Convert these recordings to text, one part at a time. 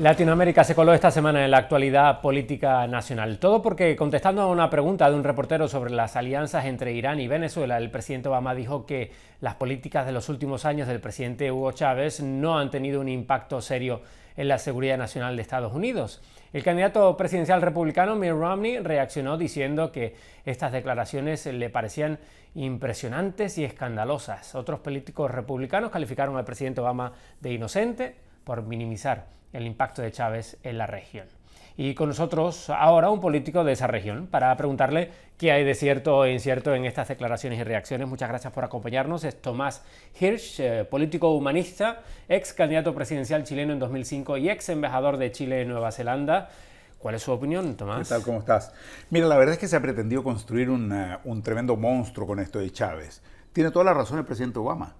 Latinoamérica se coló esta semana en la actualidad política nacional. Todo porque, contestando a una pregunta de un reportero sobre las alianzas entre Irán y Venezuela, el presidente Obama dijo que las políticas de los últimos años del presidente Hugo Chávez no han tenido un impacto serio en la seguridad nacional de Estados Unidos. El candidato presidencial republicano Mitt Romney reaccionó diciendo que estas declaraciones le parecían impresionantes y escandalosas. Otros políticos republicanos calificaron al presidente Obama de inocente por minimizar el impacto de Chávez en la región. Y con nosotros ahora un político de esa región para preguntarle qué hay de cierto o incierto en estas declaraciones y reacciones. Muchas gracias por acompañarnos. Es Tomás Hirsch, eh, político humanista, ex candidato presidencial chileno en 2005 y ex embajador de Chile en Nueva Zelanda. ¿Cuál es su opinión, Tomás? ¿Qué tal? ¿Cómo estás? Mira, la verdad es que se ha pretendido construir un tremendo monstruo con esto de Chávez. Tiene toda la razón el presidente Obama.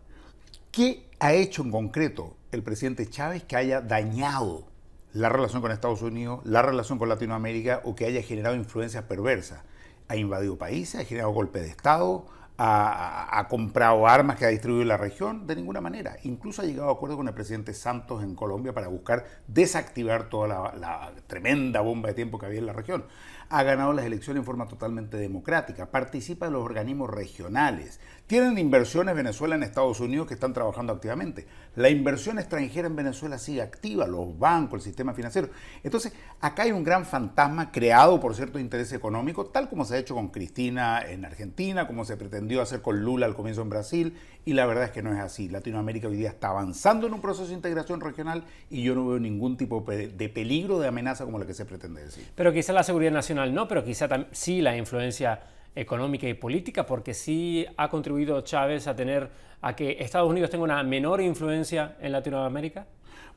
¿Qué ha hecho en concreto el presidente Chávez que haya dañado la relación con Estados Unidos, la relación con Latinoamérica o que haya generado influencias perversas? Ha invadido países, ha generado golpes de Estado, ha, comprado armas que ha distribuido la región, de ninguna manera. Incluso ha llegado a acuerdo con el presidente Santos en Colombia para buscar desactivar toda la, la, tremenda bomba de tiempo que había en la región. Ha ganado las elecciones en forma totalmente democrática, participa de los organismos regionales. Tienen inversiones Venezuela en Estados Unidos que están trabajando activamente. La inversión extranjera en Venezuela sigue activa, los bancos, el sistema financiero. Entonces, acá hay un gran fantasma creado por cierto interés económico, tal como se ha hecho con Cristina en Argentina, como se pretende hacer con Lula al comienzo en Brasil y la verdad es que no es así. Latinoamérica hoy día está avanzando en un proceso de integración regional y yo no veo ningún tipo de peligro, de amenaza como la que se pretende decir. Pero quizá la seguridad nacional no, pero quizá sí la influencia económica y política, porque sí ha contribuido Chávez a tener a que Estados Unidos tenga una menor influencia en Latinoamérica?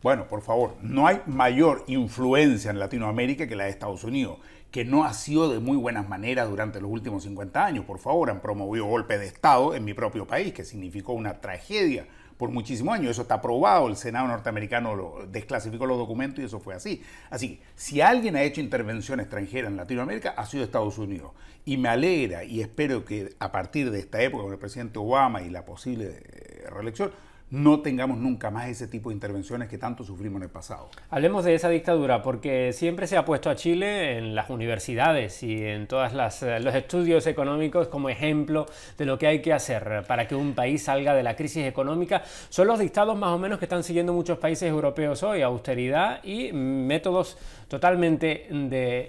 Bueno, por favor, no hay mayor influencia en Latinoamérica que la de Estados Unidos, que no ha sido de muy buenas maneras durante los últimos 50 años. Por favor, han promovido golpe de Estado en mi propio país, que significó una tragedia por muchísimos años. Eso está aprobado, el Senado norteamericano lo desclasificó los documentos y eso fue así. Así que si alguien ha hecho intervención extranjera en Latinoamérica, ha sido Estados Unidos. Y me alegra y espero que a partir de esta época con el presidente Obama y la posible eh, reelección, no tengamos nunca más ese tipo de intervenciones que tanto sufrimos en el pasado. Hablemos de esa dictadura, porque siempre se ha puesto a Chile en las universidades y en todos eh, los estudios económicos como ejemplo de lo que hay que hacer para que un país salga de la crisis económica. Son los dictados más o menos que están siguiendo muchos países europeos hoy, austeridad y métodos totalmente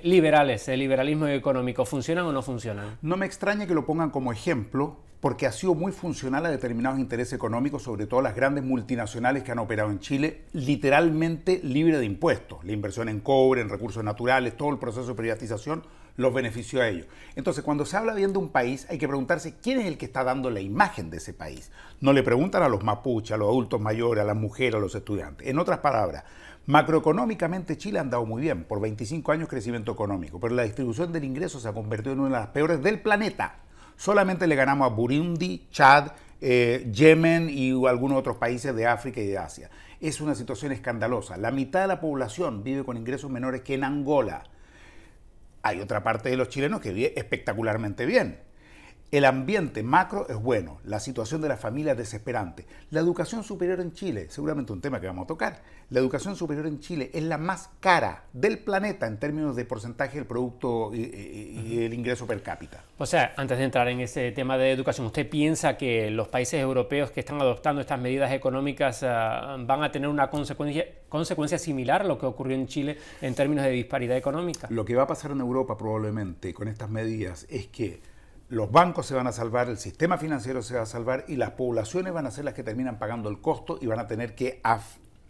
liberales, el liberalismo económico. ¿Funcionan o no funcionan? No me extraña que lo pongan como ejemplo porque ha sido muy funcional a determinados intereses económicos, sobre todo las grandes multinacionales que han operado en Chile, literalmente libre de impuestos. La inversión en cobre, en recursos naturales, todo el proceso de privatización los benefició a ellos. Entonces, cuando se habla bien de un país, hay que preguntarse quién es el que está dando la imagen de ese país. No le preguntan a los mapuches, a los adultos mayores, a las mujeres, a los estudiantes. En otras palabras, Macroeconómicamente Chile ha andado muy bien, por 25 años crecimiento económico, pero la distribución del ingreso se ha convertido en una de las peores del planeta solamente le ganamos a Burundi, Chad, eh, Yemen y algunos otros países de África y de Asia. Es una situación escandalosa. La mitad de la población vive con ingresos menores que en Angola. Hay otra parte de los chilenos que vive espectacularmente bien. El ambiente macro es bueno, la situación de la familia es desesperante. La educación superior en Chile, seguramente un tema que vamos a tocar, la educación superior en Chile es la más cara del planeta en términos de porcentaje del producto y, el ingreso per cápita. O sea, antes de entrar en ese tema de educación, ¿usted piensa que los países europeos que están adoptando estas medidas económicas ah, van a tener una consecuencia, consecuencia similar a lo que ocurrió en Chile en términos de disparidad económica? Lo que va a pasar en Europa probablemente con estas medidas es que los bancos se van a salvar, el sistema financiero se va a salvar y las poblaciones van a ser las que terminan pagando el costo y van a tener que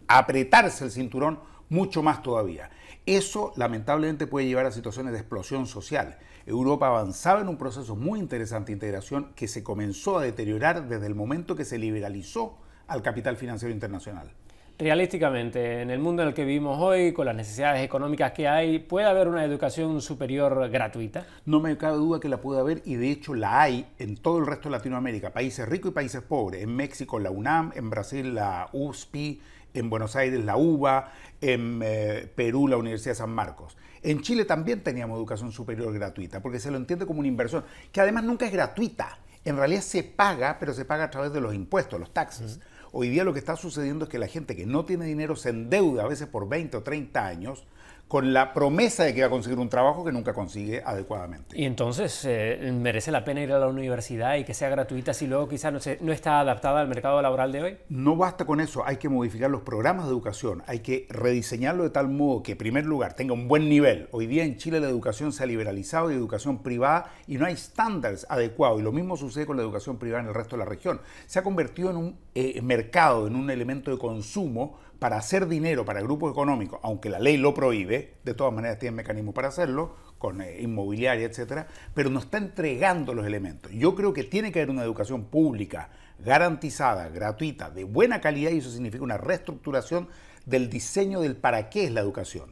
apretarse el cinturón mucho más todavía. Eso lamentablemente puede llevar a situaciones de explosión social. Europa avanzaba en un proceso muy interesante de integración que se comenzó a deteriorar desde el momento que se liberalizó al capital financiero internacional. Realísticamente, en el mundo en el que vivimos hoy, con las necesidades económicas que hay, ¿puede haber una educación superior gratuita? No me cabe duda que la puede haber y de hecho la hay en todo el resto de Latinoamérica, países ricos y países pobres. En México la UNAM, en Brasil la USPI, en Buenos Aires la UBA, en eh, Perú la Universidad de San Marcos. En Chile también teníamos educación superior gratuita, porque se lo entiende como una inversión, que además nunca es gratuita. En realidad se paga, pero se paga a través de los impuestos, los taxes. Hoy día lo que está sucediendo es que la gente que no tiene dinero se endeuda a veces por 20 o 30 años con la promesa de que va a conseguir un trabajo que nunca consigue adecuadamente. Y entonces, eh, ¿merece la pena ir a la universidad y que sea gratuita si luego quizás no, no está adaptada al mercado laboral de hoy? No basta con eso, hay que modificar los programas de educación, hay que rediseñarlo de tal modo que, en primer lugar, tenga un buen nivel. Hoy día en Chile la educación se ha liberalizado y educación privada y no hay estándares adecuados, y lo mismo sucede con la educación privada en el resto de la región. Se ha convertido en un eh, mercado, en un elemento de consumo para hacer dinero para grupos económicos, aunque la ley lo prohíbe de todas maneras tienen mecanismos para hacerlo, con eh, inmobiliaria, etcétera, pero no está entregando los elementos. Yo creo que tiene que haber una educación pública, garantizada, gratuita, de buena calidad, y eso significa una reestructuración del diseño del para qué es la educación.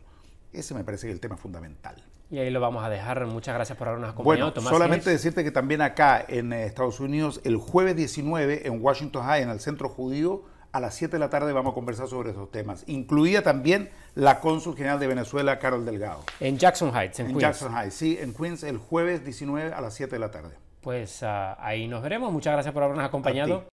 Ese me parece que es el tema fundamental. Y ahí lo vamos a dejar. Muchas gracias por habernos acompañado. Bueno, solamente decirte que también acá en eh, Estados Unidos, el jueves 19 en Washington High, en el centro judío, a las 7 de la tarde vamos a conversar sobre esos temas, incluida también la cónsul general de Venezuela, Carol Delgado. En Jackson Heights, en, en Jackson Heights, sí, en Queens el jueves 19 a las 7 de la tarde. Pues ah, ahí nos veremos. Muchas gracias por habernos acompañado.